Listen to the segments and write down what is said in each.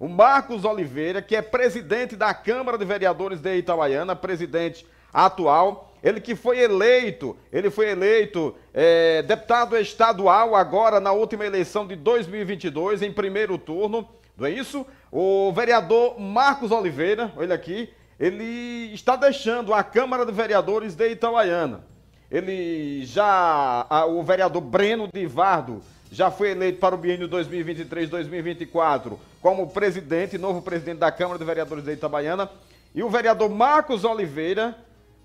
O Marcos Oliveira, que é presidente da Câmara de Vereadores de Itabaiana, presidente atual, ele que foi eleito, ele foi eleito é, deputado estadual agora na última eleição de 2022, em primeiro turno, não é isso? O vereador Marcos Oliveira, olha aqui, ele está deixando a Câmara de Vereadores de Itabaiana. Ele já, a, o vereador Breno Divardo, já foi eleito para o biênio 2023-2024 como presidente, novo presidente da Câmara de Vereadores da Itabaiana, e o vereador Marcos Oliveira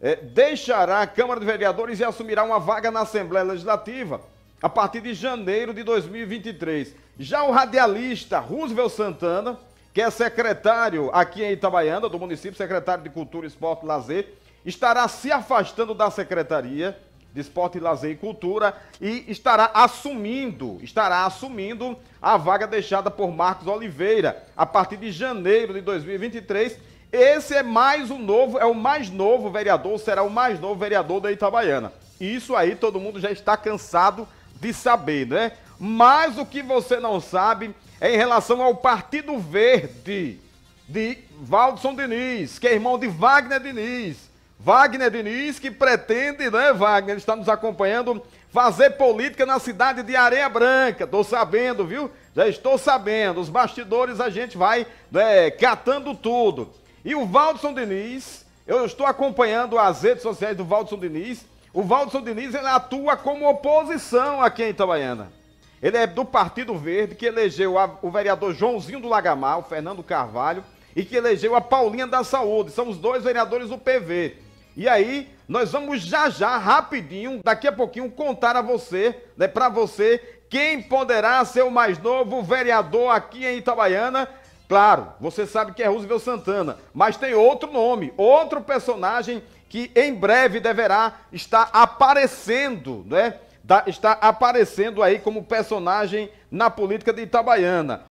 é, deixará a Câmara de Vereadores e assumirá uma vaga na Assembleia Legislativa a partir de janeiro de 2023. Já o radialista Roosevelt Santana, que é secretário aqui em Itabaiana, do município, secretário de Cultura, Esporte e Lazer, estará se afastando da secretaria de Esporte, Lazer e Cultura e estará assumindo, estará assumindo a vaga deixada por Marcos Oliveira a partir de janeiro de 2023. Esse é mais o um novo, é o mais novo vereador, será o mais novo vereador da Itabaiana. Isso aí todo mundo já está cansado de saber, né? Mas o que você não sabe é em relação ao Partido Verde de Valdson Diniz, que é irmão de Wagner Diniz. Wagner Diniz, que pretende, né, Wagner, está nos acompanhando, fazer política na cidade de Areia Branca. Estou sabendo, viu? Já estou sabendo. Os bastidores a gente vai né, catando tudo. E o Valdson Diniz, eu estou acompanhando as redes sociais do Valdson Diniz. O Valdson Diniz, ele atua como oposição aqui em Itabaiana. Ele é do Partido Verde, que elegeu a, o vereador Joãozinho do Lagamar, o Fernando Carvalho, e que elegeu a Paulinha da Saúde. São os dois vereadores do PV. E aí, nós vamos já já, rapidinho, daqui a pouquinho, contar a você, né, para você, quem poderá ser o mais novo vereador aqui em Itabaiana. Claro, você sabe que é Roosevelt Santana, mas tem outro nome, outro personagem que em breve deverá estar aparecendo, né? está aparecendo aí como personagem na política de Itabaiana.